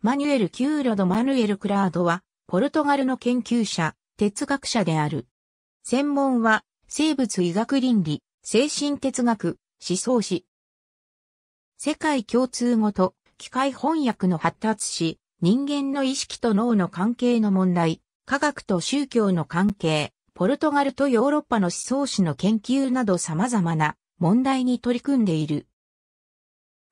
マニュエル・キューロ・ド・マヌエル・クラードは、ポルトガルの研究者、哲学者である。専門は、生物医学倫理、精神哲学、思想史。世界共通語と、機械翻訳の発達し、人間の意識と脳の関係の問題、科学と宗教の関係、ポルトガルとヨーロッパの思想史の研究など様々な問題に取り組んでいる。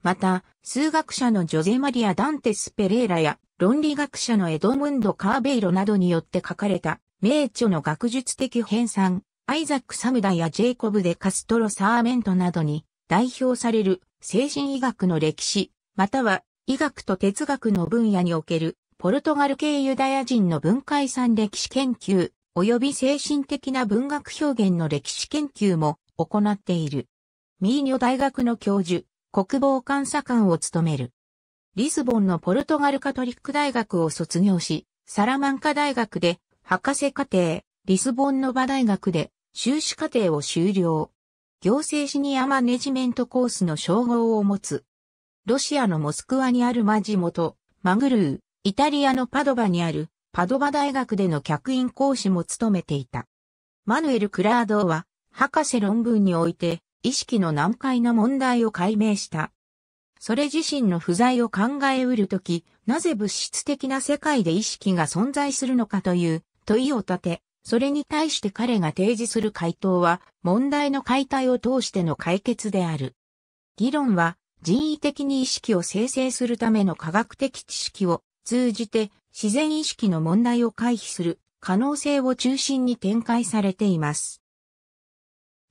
また、数学者のジョゼマリア・ダンテス・ペレーラや、論理学者のエドムンド・カーベイロなどによって書かれた、名著の学術的編纂、アイザック・サムダやジェイコブ・デ・カストロ・サーメントなどに代表される精神医学の歴史、または医学と哲学の分野におけるポルトガル系ユダヤ人の文化遺産歴史研究及び精神的な文学表現の歴史研究も行っている。ミーニョ大学の教授、国防監査官を務める。リスボンのポルトガルカトリック大学を卒業し、サラマンカ大学で博士課程、リスボンノバ大学で修士課程を修了。行政シニアマネジメントコースの称号を持つ。ロシアのモスクワにあるマジト、マグルー、イタリアのパドバにあるパドバ大学での客員講師も務めていた。マヌエル・クラードは博士論文において意識の難解な問題を解明した。それ自身の不在を考えうるとき、なぜ物質的な世界で意識が存在するのかという問いを立て、それに対して彼が提示する回答は問題の解体を通しての解決である。議論は人為的に意識を生成するための科学的知識を通じて自然意識の問題を回避する可能性を中心に展開されています。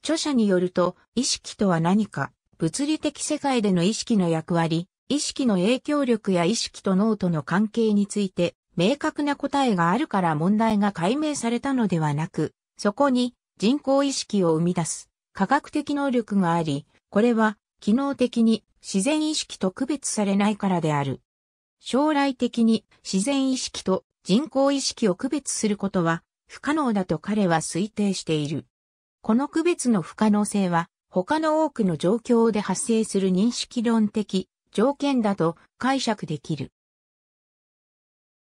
著者によると、意識とは何か、物理的世界での意識の役割、意識の影響力や意識と脳との関係について、明確な答えがあるから問題が解明されたのではなく、そこに人工意識を生み出す科学的能力があり、これは機能的に自然意識と区別されないからである。将来的に自然意識と人工意識を区別することは不可能だと彼は推定している。この区別の不可能性は、他の多くの状況で発生する認識論的条件だと解釈できる。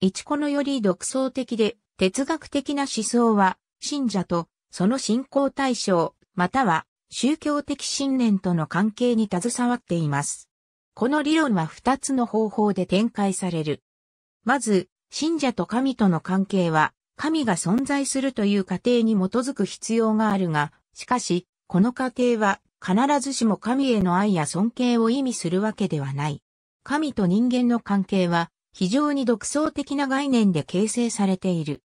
一このより独創的で哲学的な思想は、信者とその信仰対象、または宗教的信念との関係に携わっています。この理論は二つの方法で展開される。まず、信者と神との関係は、神が存在するという過程に基づく必要があるが、しかし、この過程は必ずしも神への愛や尊敬を意味するわけではない。神と人間の関係は非常に独創的な概念で形成されている。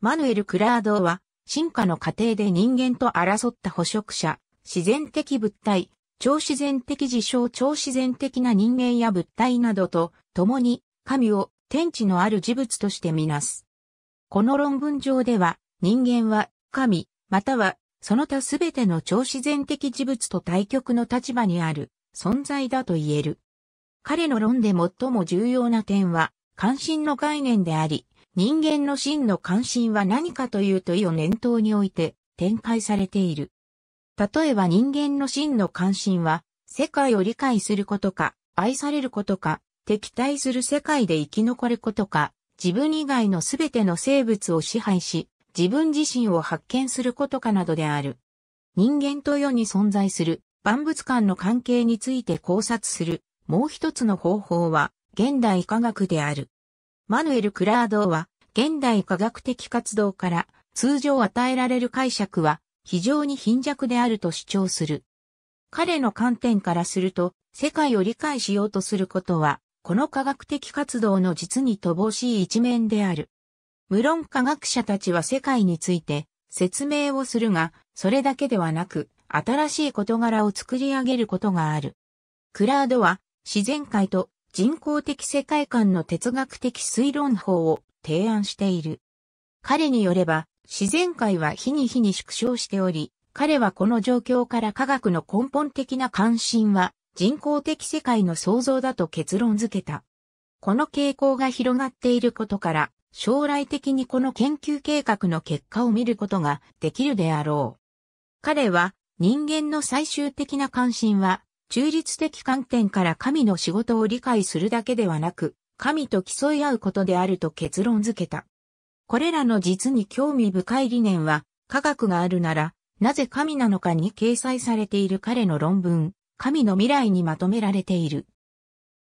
マヌエル・クラードは進化の過程で人間と争った捕食者、自然的物体、超自然的事象超自然的な人間や物体などと共に神を天地のある事物としてみなす。この論文上では、人間は神、またはその他すべての超自然的事物と対極の立場にある存在だと言える。彼の論で最も重要な点は、関心の概念であり、人間の真の関心は何かという問いを念頭において展開されている。例えば人間の真の関心は、世界を理解することか、愛されることか、敵対する世界で生き残ることか、自分以外のすべての生物を支配し、自分自身を発見することかなどである。人間と世に存在する万物間の関係について考察するもう一つの方法は現代科学である。マヌエル・クラードは現代科学的活動から通常与えられる解釈は非常に貧弱であると主張する。彼の観点からすると世界を理解しようとすることはこの科学的活動の実に乏しい一面である。無論科学者たちは世界について説明をするが、それだけではなく、新しい事柄を作り上げることがある。クラードは自然界と人工的世界観の哲学的推論法を提案している。彼によれば、自然界は日に日に縮小しており、彼はこの状況から科学の根本的な関心は人工的世界の創造だと結論付けた。この傾向が広がっていることから、将来的にこの研究計画の結果を見ることができるであろう。彼は、人間の最終的な関心は、中立的観点から神の仕事を理解するだけではなく、神と競い合うことであると結論付けた。これらの実に興味深い理念は、科学があるなら、なぜ神なのかに掲載されている彼の論文、神の未来にまとめられている。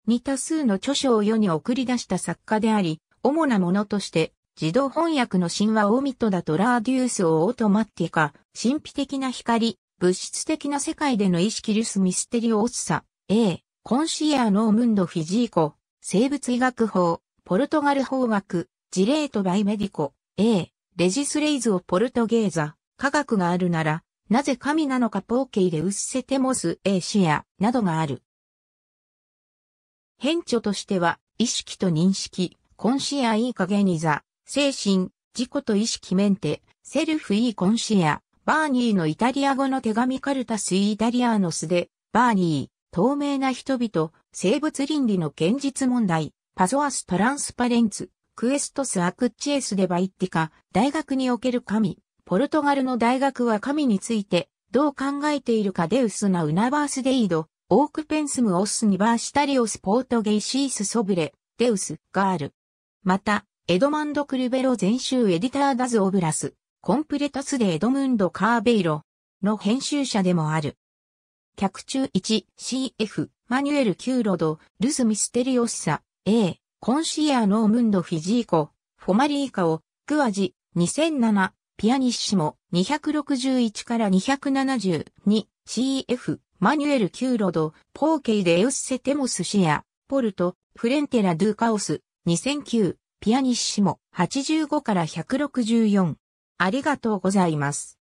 似多数の著書を世に送り出した作家であり、主なものとして、自動翻訳の神話オミットだとラーデュースをオートマッティカ、神秘的な光、物質的な世界での意識リスミステリオーッサ、A、コンシアノームンドフィジーコ、生物医学法、ポルトガル法学、ジレートバイメディコ、A、レジスレイズをポルトゲーザ、科学があるなら、なぜ神なのかポーケイでウっセテモスエーシアなどがある。変著としては、意識と認識、コンシアいい加減に座、精神、自己と意識メンテ、セルフいいコンシア、バーニーのイタリア語の手紙カルタスイイタリアーノスで、バーニー、透明な人々、生物倫理の現実問題、パゾアストランスパレンツ、クエストスアクッチエスデバイッティカ、大学における神、ポルトガルの大学は神について、どう考えているかデウスなウナバースデイド、オークペンスムオスニバーシタリオスポートゲイシースソブレ、デウス、ガール。また、エドマンド・クルベロ全集エディターダズ・オブラス、コンプレタスでエドムンド・カーベイロの編集者でもある。客中 1CF、マニュエル・キューロド、ルス・ミステリオッサ、A、コンシア・ノームンド・フィジーコ、フォマリーカオ、クワジ、2007、ピアニッシモ、261から272、CF、マニュエル・キューロド、ポーケイデ・エウス・セテモス・シア、ポルト、フレンテラ・ドゥ・カオス、2009、ピアニッシモ、85から164。ありがとうございます。